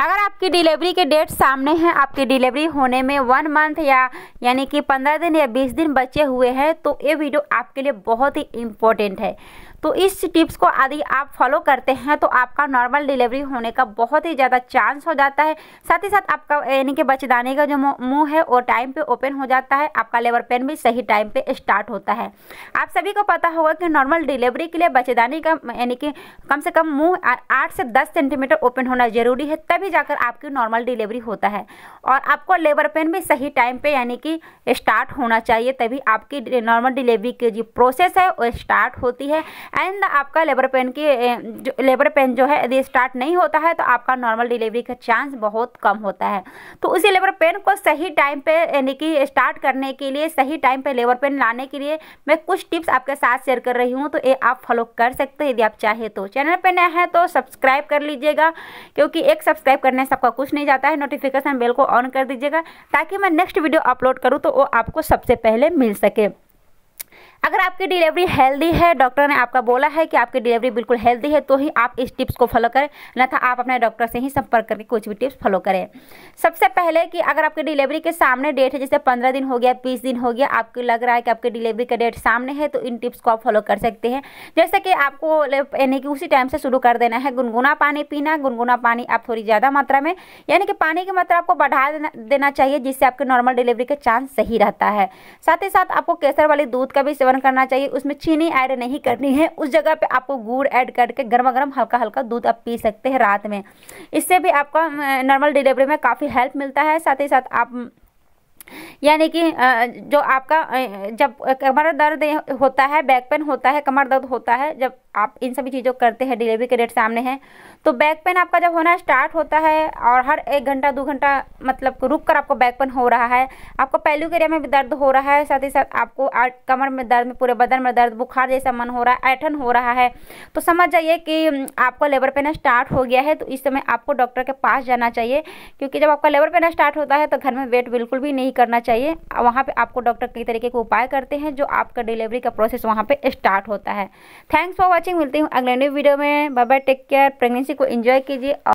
अगर आपकी डिलीवरी के डेट सामने हैं आपकी डिलीवरी होने में वन मंथ या यानी कि पंद्रह दिन या बीस दिन बचे हुए हैं तो ये वीडियो आपके लिए बहुत ही इम्पोर्टेंट है तो इस टिप्स को यदि आप फॉलो करते हैं तो आपका नॉर्मल डिलीवरी होने का बहुत ही ज़्यादा चांस हो जाता है साथ ही साथ आपका यानी कि बचदाने का जो मुंह है वो टाइम पे ओपन हो जाता है आपका लेबर पेन भी सही टाइम पे स्टार्ट होता है आप सभी को पता होगा कि नॉर्मल डिलीवरी के लिए बचदाने का यानी कि कम से कम मुँह आठ से दस सेंटीमीटर ओपन होना ज़रूरी है तभी जाकर आपकी नॉर्मल डिलीवरी होता है और आपको लेबर पेन भी सही टाइम पर यानी कि स्टार्ट होना चाहिए तभी आपकी नॉर्मल डिलीवरी की जो प्रोसेस है वो स्टार्ट होती है एंड आपका लेबर पेन की जो लेबर पेन जो है यदि स्टार्ट नहीं होता है तो आपका नॉर्मल डिलीवरी का चांस बहुत कम होता है तो उसी लेबर पेन को सही टाइम पे यानी कि स्टार्ट करने के लिए सही टाइम पे लेबर पेन लाने के लिए मैं कुछ टिप्स आपके साथ शेयर कर रही हूँ तो ये आप फॉलो कर सकते हैं यदि आप चाहें तो चैनल पर नया है तो सब्सक्राइब कर लीजिएगा क्योंकि एक सब्सक्राइब करने से आपका कुछ नहीं जाता है नोटिफिकेशन बेल को ऑन कर दीजिएगा ताकि मैं नेक्स्ट वीडियो अपलोड करूँ तो वो आपको सबसे पहले मिल सके अगर आपकी डिलीवरी हेल्दी है डॉक्टर ने आपका बोला है कि आपकी डिलीवरी बिल्कुल हेल्दी है तो ही आप इस टिप्स को फॉलो करें था आप अपने डॉक्टर से ही संपर्क करके कुछ भी टिप्स फॉलो करें सबसे पहले कि अगर आपकी डिलीवरी के सामने डेट है जैसे पंद्रह दिन हो गया बीस दिन हो गया आपको लग रहा है कि आपकी डिलीवरी का डेट सामने है तो इन टिप्स को आप फॉलो कर सकते हैं जैसे कि आपको यानी कि उसी टाइम से शुरू कर देना है गुनगुना पानी पीना गुनगुना पानी आप थोड़ी ज़्यादा मात्रा में यानी कि पानी की मात्रा आपको बढ़ा देना चाहिए जिससे आपके नॉर्मल डिलीवरी का चांस सही रहता है साथ ही साथ आपको केसर वाले दूध का भी सेवन करना चाहिए उसमें चीनी ऐड नहीं करनी है उस जगह पे आपको गुड़ ऐड करके गर्मा गर्म हल्का हल्का दूध आप पी सकते हैं रात में इससे भी आपका नॉर्मल डिलीवरी में काफ़ी हेल्प मिलता है साथ ही साथ आप यानी कि जो आपका जब कमर दर्द होता है बैक पेन होता है कमर दर्द होता है जब आप इन सभी चीज़ों करते हैं डिलीवरी के डेट सामने हैं तो बैक पेन आपका जब होना स्टार्ट होता है और हर एक घंटा दो घंटा मतलब रुक कर आपको बैक पेन हो रहा है आपको पहलू के एरिया में भी दर्द हो रहा है साथ ही साथ आपको कमर में दर्द में पूरे बदन में दर्द बुखार जैसा मन हो रहा है ऐठन हो रहा है तो समझ जाइए कि आपका लेबर पेन स्टार्ट हो गया है तो इस समय आपको डॉक्टर के पास जाना चाहिए क्योंकि जब आपका लेबर पेन स्टार्ट होता है तो घर में वेट बिल्कुल भी नहीं करना चाहिए वहाँ पे आपको डॉक्टर कई तरीके के उपाय करते हैं जो आपका डिलीवरी का प्रोसेस वहाँ पे स्टार्ट होता है थैंक्स फॉर वॉचिंग मिलती हूँ अगले न्यू वीडियो में bye bye take care pregnancy को इन्जॉय कीजिए